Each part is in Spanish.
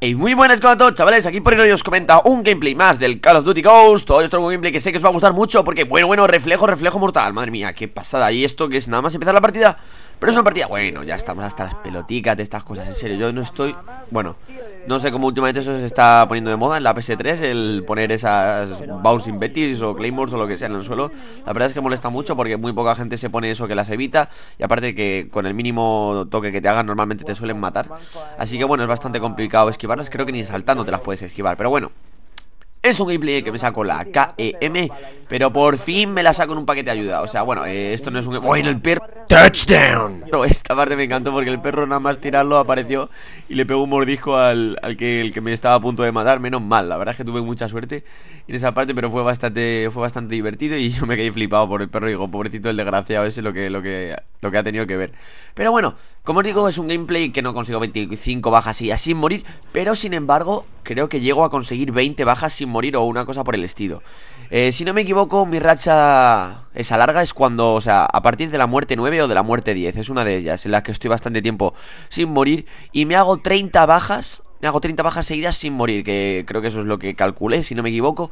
Y muy buenas a todos chavales, aquí por hoy os comenta un gameplay más del Call of Duty Ghost Hoy esto traigo un gameplay que sé que os va a gustar mucho porque bueno, bueno, reflejo, reflejo mortal Madre mía, qué pasada, y esto que es nada más empezar la partida Pero es una partida, bueno, ya estamos hasta las peloticas de estas cosas, en serio, yo no estoy, bueno no sé cómo últimamente eso se está poniendo de moda en la PS3, el poner esas bouncing betis o claymores o lo que sea en el suelo. La verdad es que molesta mucho porque muy poca gente se pone eso que las evita y aparte que con el mínimo toque que te hagan normalmente te suelen matar. Así que bueno, es bastante complicado esquivarlas, creo que ni saltando te las puedes esquivar, pero bueno. Es un gameplay que me saco la KEM, pero por fin me la saco en un paquete de ayuda. O sea, bueno, eh, esto no es un... Bueno, el perro... Touchdown. No, esta parte me encantó porque el perro nada más tirarlo apareció y le pegó un mordisco al, que, el que me estaba a punto de matar. Menos mal, la verdad es que tuve mucha suerte en esa parte, pero fue bastante, fue bastante divertido y yo me quedé flipado por el perro y digo, pobrecito el desgraciado ese lo que, lo que, lo que ha tenido que ver. Pero bueno, como os digo, es un gameplay que no consigo 25 bajas y así sin morir, pero sin embargo creo que llego a conseguir 20 bajas sin morir o una cosa por el estilo. Eh, si no me equivoco, mi racha esa larga es cuando, o sea, a partir de la muerte 9 o de la muerte 10, es una de ellas, en las que estoy bastante tiempo sin morir y me hago 30 bajas, me hago 30 bajas seguidas sin morir, que creo que eso es lo que calculé, si no me equivoco.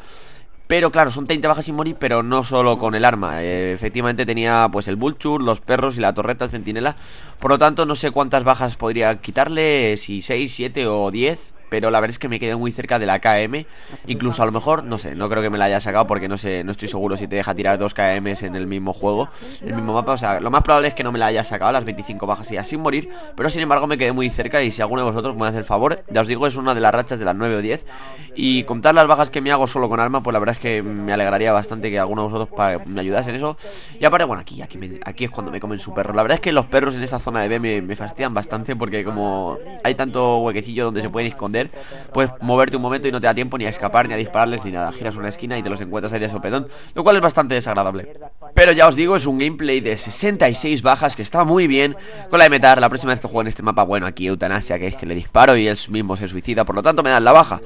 Pero claro, son 30 bajas sin morir, pero no solo con el arma. Eh, efectivamente tenía pues el Vulture, los perros y la torreta, el centinela. Por lo tanto, no sé cuántas bajas podría quitarle, si 6, 7 o 10 pero la verdad es que me quedé muy cerca de la KM. Incluso a lo mejor, no sé, no creo que me la haya sacado porque no sé, no estoy seguro si te deja tirar dos KMs en el mismo juego, el mismo mapa. O sea, lo más probable es que no me la haya sacado las 25 bajas y así sin morir, pero sin embargo me quedé muy cerca. Y si alguno de vosotros me hace el favor, ya os digo, es una de las rachas de las 9 o 10. Y contar las bajas que me hago solo con arma, pues la verdad es que me alegraría bastante que alguno de vosotros me ayudase en eso. Y aparte, bueno, aquí, aquí, aquí es cuando me comen su perro. La verdad es que los perros en esa zona de B me, me fastidian bastante porque como hay tanto huequecillo donde se pueden esconder pues puedes moverte un momento y no te da tiempo ni a escapar, ni a dispararles, ni nada. Giras una esquina y te los encuentras ahí de pedón, lo cual es bastante desagradable. Pero ya os digo, es un gameplay de 66 bajas que está muy bien. Con la metar, la próxima vez que juegue en este mapa, bueno, aquí eutanasia, que es que le disparo y él mismo se suicida, por lo tanto me dan la baja.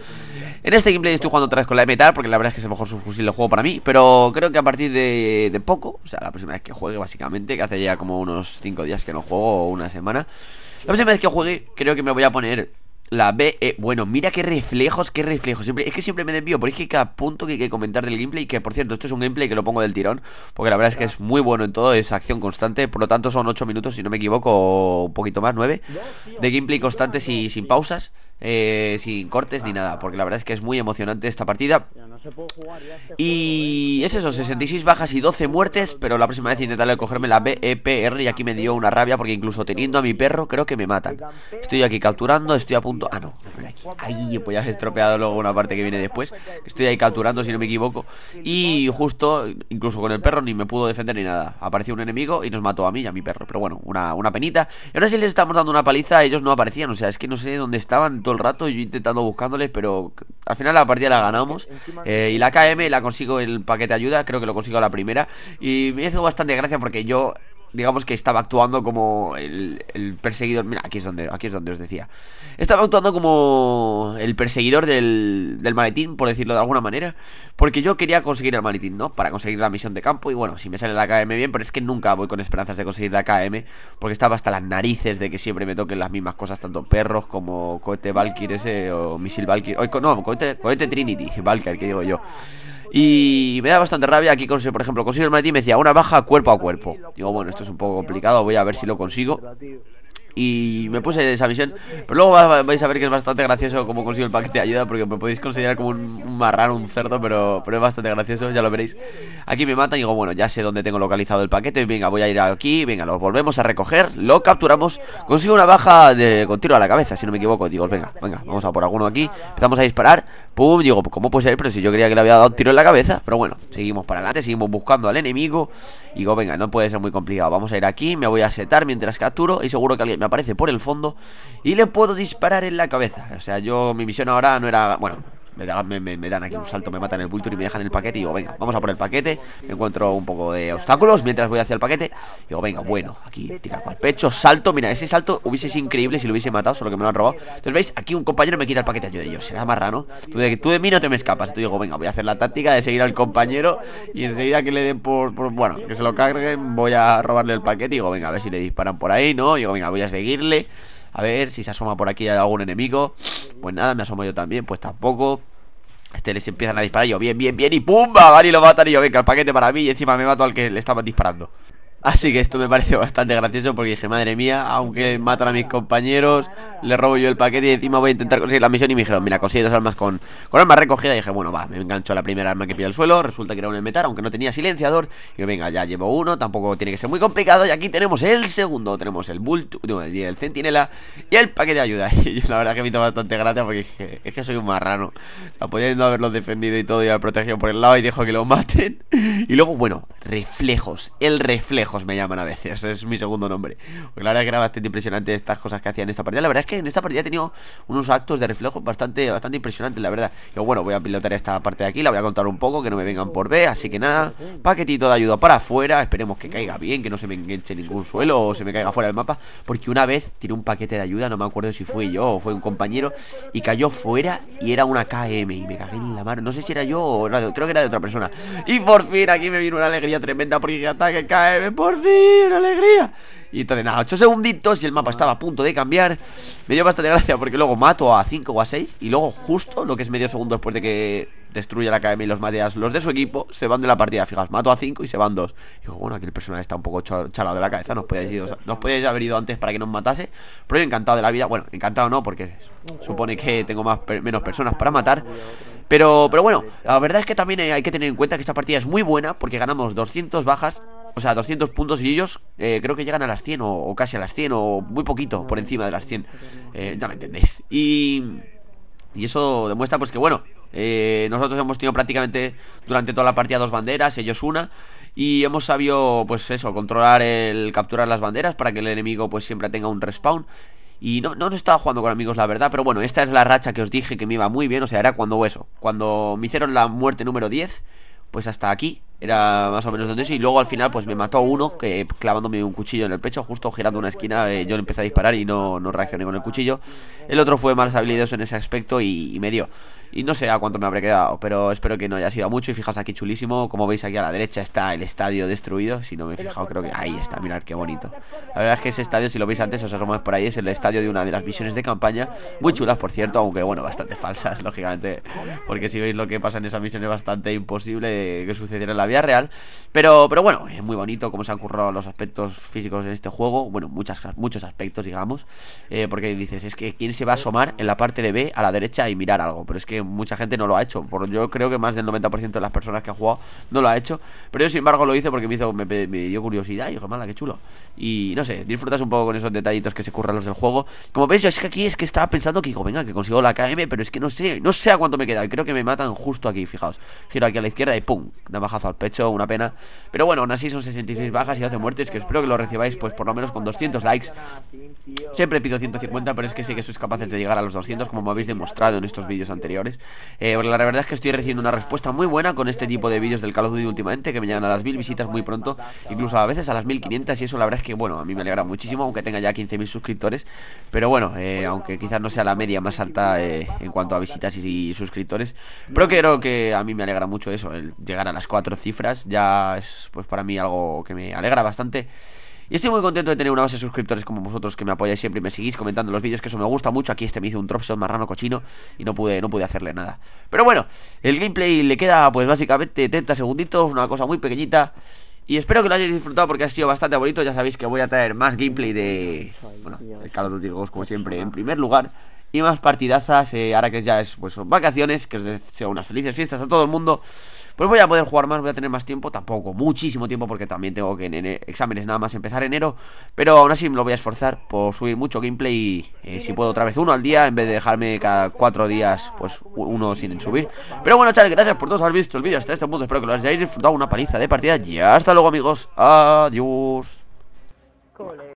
En este gameplay estoy jugando otra vez con la metar Porque la verdad es que es mejor su fusil de juego para mí Pero creo que a partir de, de, poco O sea, la próxima vez que juegue básicamente Que hace ya como unos 5 días que no juego o una semana La próxima vez que juegue creo que me voy a poner la B, eh, bueno, mira qué reflejos, qué reflejos. es que siempre me desvío, por es que cada punto que hay que comentar del gameplay, que por cierto, esto es un gameplay que lo pongo del tirón, porque la verdad es que es muy bueno en todo, es acción constante, por lo tanto son 8 minutos, si no me equivoco, un poquito más, 9, de gameplay constante y sin pausas, eh, sin cortes ni nada, porque la verdad es que es muy emocionante esta partida. Este y ¿eh? es eso, 66 bajas y 12 muertes Pero la próxima vez intentaré cogerme la BEPR Y aquí me dio una rabia porque incluso teniendo a mi perro Creo que me matan Estoy aquí capturando, estoy a punto... Ah, no, Ahí, pues ya he estropeado luego una parte que viene después Estoy ahí capturando, si no me equivoco Y justo, incluso con el perro Ni me pudo defender ni nada Apareció un enemigo y nos mató a mí y a mi perro Pero bueno, una, una penita Y ahora sí les estamos dando una paliza, ellos no aparecían O sea, es que no sé dónde estaban todo el rato Yo intentando buscándoles, pero al final la partida la ganamos eh, y la KM la consigo el paquete ayuda, creo que lo consigo la primera. Y me hizo bastante gracia porque yo digamos que estaba actuando como el, perseguidor. Mira, aquí es, donde, aquí es donde os decía. Estaba actuando como el perseguidor del, maletín, por decirlo de alguna manera. Porque yo quería conseguir el maletín, ¿no? Para conseguir la misión de campo. Y bueno, si me sale la KM bien, pero es que nunca voy con esperanzas de conseguir la KM. Porque estaba hasta las narices de que siempre me toquen las mismas cosas, tanto perros como cohete Valkyr ese o misil Valkyr. no, cohete, cohete Trinity, Valkyr, que digo yo. Y me da bastante rabia aquí, consigo, por ejemplo, consigo el maletín y me decía una baja cuerpo a cuerpo. Digo, bueno, esto es un poco complicado, voy a ver si lo consigo. Y me puse esa misión Pero luego vais a ver que es bastante gracioso Como consigo el paquete de ayuda Porque me podéis considerar como un, marrano, un cerdo pero, pero es bastante gracioso, ya lo veréis Aquí me matan y digo, bueno, ya sé dónde tengo localizado el paquete Venga, voy a ir aquí, venga, lo volvemos a recoger Lo capturamos, consigo una baja de, Con tiro a la cabeza, si no me equivoco Digo, venga, venga, vamos a por alguno aquí Empezamos a disparar, pum, digo, pues, ¿cómo puede ser? Pero si yo creía que le había dado un tiro en la cabeza Pero bueno, seguimos para adelante, seguimos buscando al enemigo Y digo, venga, no puede ser muy complicado Vamos a ir aquí, me voy a setar mientras capturo Y seguro que alguien me aparece por el fondo y le puedo disparar en la cabeza. O sea, yo mi misión ahora no era... Bueno, me, dan aquí un salto, me matan el Vulture y me dejan el paquete Y digo, venga, vamos a por el paquete Me encuentro un poco de obstáculos mientras voy hacia el paquete y Digo, venga, bueno, aquí tira al el pecho Salto, mira, ese salto hubiese sido increíble si lo hubiese matado Solo que me lo han robado Entonces, ¿veis? Aquí un compañero me quita el paquete Yo digo, será marrano tú de, tú de mí no te me escapas Tú digo, venga, voy a hacer la táctica de seguir al compañero Y enseguida que le den por, Bueno, que se lo carguen Voy a robarle el paquete Y digo, venga, a ver si le disparan por ahí, ¿no? Y digo, venga, voy a seguirle a ver si se asoma por aquí algún enemigo. Pues nada, me asomo yo también, pues tampoco. Este les empiezan a disparar yo, bien, bien, bien, y ¡pumba! Vale, y lo matan y yo, venga, el paquete para mí, y encima me mato al que le estaban disparando. Así que esto me pareció bastante gracioso porque dije, madre mía, aunque matan a mis compañeros, le robo yo el paquete y encima voy a intentar conseguir la misión. Y me dijeron, mira, consigue dos armas con, con armas recogidas. Y dije, bueno, va, me engancho la primera arma que pilla el suelo. Resulta que era un metal, aunque no tenía silenciador. Y yo, venga, ya llevo uno, tampoco tiene que ser muy complicado. Y aquí tenemos el segundo, tenemos el bulto, no, el centinela y el paquete de ayuda. Y yo, la verdad que me hizo bastante gracia porque es que soy un marrano. O sea, haberlos defendido y todo y haber protegido por el lado y dijo que lo maten. Y luego, bueno, Reflejos, el Reflejos me llaman a veces, es mi segundo nombre. Claro la verdad que era bastante impresionante estas cosas que hacía en esta partida. La verdad es que en esta partida he tenido unos actos de reflejos bastante, bastante impresionantes, la verdad. Yo, bueno, voy a pilotar esta parte de aquí, la voy a contar un poco, que no me vengan por B, así que nada. Paquetito de ayuda para afuera, esperemos que caiga bien, que no se me enganche ningún suelo o se me caiga fuera del mapa. Porque una vez tiré un paquete de ayuda, no me acuerdo si fue yo o fue un compañero, y cayó fuera y era una KM y me cagué en la mano. No sé si era yo o creo que era de otra persona. Y por fin aquí me vino una alegría tremenda porque ataque KM, por fin, alegría. Y entonces nada, 8 segunditos y el mapa estaba a punto de cambiar. Me dio bastante gracia porque luego mato a cinco o a 6 y luego justo lo que es medio segundo después de que destruya la KM y los mateas, los de su equipo se van de la partida. Fijaos, mato a cinco y se van 2. Digo, bueno, aquí el personal está un poco chalado de la cabeza. Nos podíais, nos haber ido antes para que nos matase. Pero yo encantado de la vida. Bueno, encantado no, porque supone que tengo más, menos personas para matar. Pero, pero bueno, la verdad es que también hay que tener en cuenta que esta partida es muy buena porque ganamos 200 bajas, o sea, 200 puntos y ellos eh, creo que llegan a las 100 o, casi a las 100 o muy poquito por encima de las 100. Eh, ya me entendéis. Y, y eso demuestra pues que bueno, eh, nosotros hemos tenido prácticamente durante toda la partida dos banderas, ellos una Y hemos sabido, pues eso, controlar el capturar las banderas para que el enemigo pues siempre tenga un respawn y no, no, estaba jugando con amigos, la verdad. Pero bueno, esta es la racha que os dije que me iba muy bien. O sea, era cuando eso. Cuando me hicieron la muerte número 10. Pues hasta aquí. Era más o menos donde eso. Y luego al final, pues me mató uno. Que clavándome un cuchillo en el pecho. Justo girando una esquina. Eh, yo le empecé a disparar y no, no, reaccioné con el cuchillo. El otro fue más habilidoso en ese aspecto y me dio. Y no sé a cuánto me habré quedado, pero espero que no haya sido mucho. Y fijaos aquí chulísimo, como veis aquí a la derecha está el estadio destruido. Si no me he fijado, creo que ahí está, mirad qué bonito. La verdad es que ese estadio, si lo veis antes, os asomáis por ahí, es el estadio de una de las misiones de campaña. Muy chulas, por cierto, aunque bueno, bastante falsas, lógicamente. Porque si veis lo que pasa en esa misión es bastante imposible que sucediera en la vida real. Pero, pero bueno, es muy bonito cómo se han currado los aspectos físicos en este juego. Bueno, muchas, muchos aspectos, digamos. Eh, porque dices, es que quién se va a asomar en la parte de B a la derecha y mirar algo. Pero es que mucha gente no lo ha hecho. yo creo que más del 90% de las personas que han jugado no lo ha hecho. Pero yo, sin embargo, lo hice porque me, hizo, me, dio curiosidad. Y dije, mala, qué chulo. Y no sé, disfrutas un poco con esos detallitos que se curran los del juego. Como veis, yo es que aquí es que estaba pensando que digo, venga, que consigo la KM, pero es que no sé, no sé a cuánto me queda. creo que me matan justo aquí, fijaos. Giro aquí a la izquierda y ¡pum! bajazo al pecho, una pena. Pero bueno, aún así son 66 bajas y 12 muertes, que espero que lo recibáis pues por lo menos con 200 likes. Siempre pido 150, pero es que sé que sois capaces de llegar a los 200, como habéis demostrado en estos vídeos anteriores. Eh, la verdad es que estoy recibiendo una respuesta muy buena con este tipo de vídeos del Call of Duty últimamente, que me llegan a las mil visitas muy pronto, incluso a veces a las 1500, y eso la verdad es que, bueno, a mí me alegra muchísimo, aunque tenga ya 15.000 suscriptores, pero bueno, eh, aunque quizás no sea la media más alta eh, en cuanto a visitas y, suscriptores, pero creo que a mí me alegra mucho eso, el llegar a las cuatro cifras, ya es pues para mí algo que me alegra bastante. Y estoy muy contento de tener una base de suscriptores como vosotros que me apoyáis siempre y me seguís comentando los vídeos, que eso me gusta mucho. Aquí este me hizo un dropshot marrano cochino y no pude, no pude hacerle nada. Pero bueno, el gameplay le queda pues básicamente 30 segunditos, una cosa muy pequeñita. Y espero que lo hayáis disfrutado porque ha sido bastante bonito. Ya sabéis que voy a traer más gameplay de. Bueno, el Call of Duty Ghost, como siempre, en primer lugar. Y más partidazas eh, ahora que ya es pues, vacaciones. Que os deseo unas felices fiestas a todo el mundo. Pues voy a poder jugar más, voy a tener más tiempo Tampoco, muchísimo tiempo porque también tengo que en exámenes nada más empezar enero Pero aún así me lo voy a esforzar por subir mucho gameplay Y eh, Si puedo otra vez uno al día en vez de dejarme cada cuatro días pues uno sin subir Pero bueno chavales, gracias por todos haber visto el vídeo hasta este punto Espero que lo hayáis disfrutado, una paliza de partida Y hasta luego amigos, adiós